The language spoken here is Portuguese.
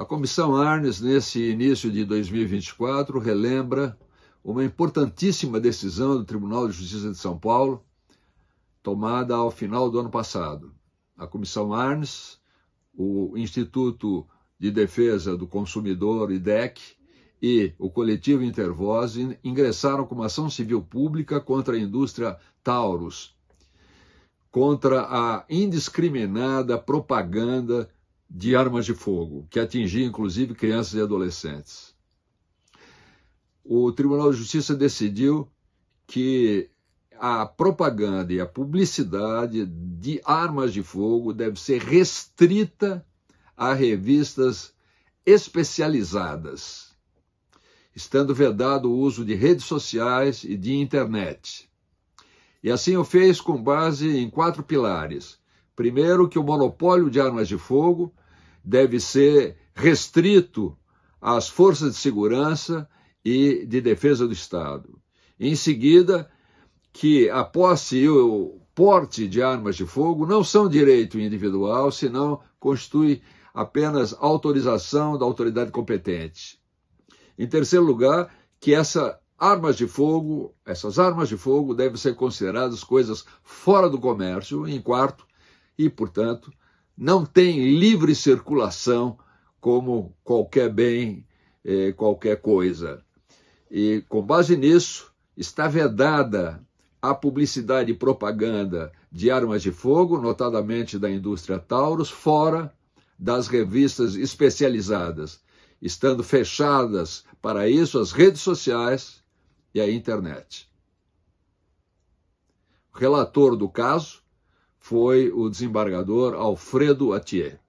A Comissão Arnes, nesse início de 2024, relembra uma importantíssima decisão do Tribunal de Justiça de São Paulo, tomada ao final do ano passado. A Comissão Arnes, o Instituto de Defesa do Consumidor, IDEC, e o coletivo Intervoz ingressaram com uma ação civil pública contra a indústria Taurus, contra a indiscriminada propaganda de armas de fogo, que atingia inclusive crianças e adolescentes. O Tribunal de Justiça decidiu que a propaganda e a publicidade de armas de fogo deve ser restrita a revistas especializadas, estando vedado o uso de redes sociais e de internet. E assim o fez com base em quatro pilares. Primeiro, que o monopólio de armas de fogo deve ser restrito às forças de segurança e de defesa do Estado. Em seguida, que a posse e o porte de armas de fogo não são direito individual, senão constitui apenas autorização da autoridade competente. Em terceiro lugar, que essa armas de fogo, essas armas de fogo devem ser consideradas coisas fora do comércio, em quarto, e, portanto, não tem livre circulação como qualquer bem, eh, qualquer coisa. E, com base nisso, está vedada a publicidade e propaganda de armas de fogo, notadamente da indústria Taurus, fora das revistas especializadas, estando fechadas para isso as redes sociais e a internet. O relator do caso foi o desembargador Alfredo Atier.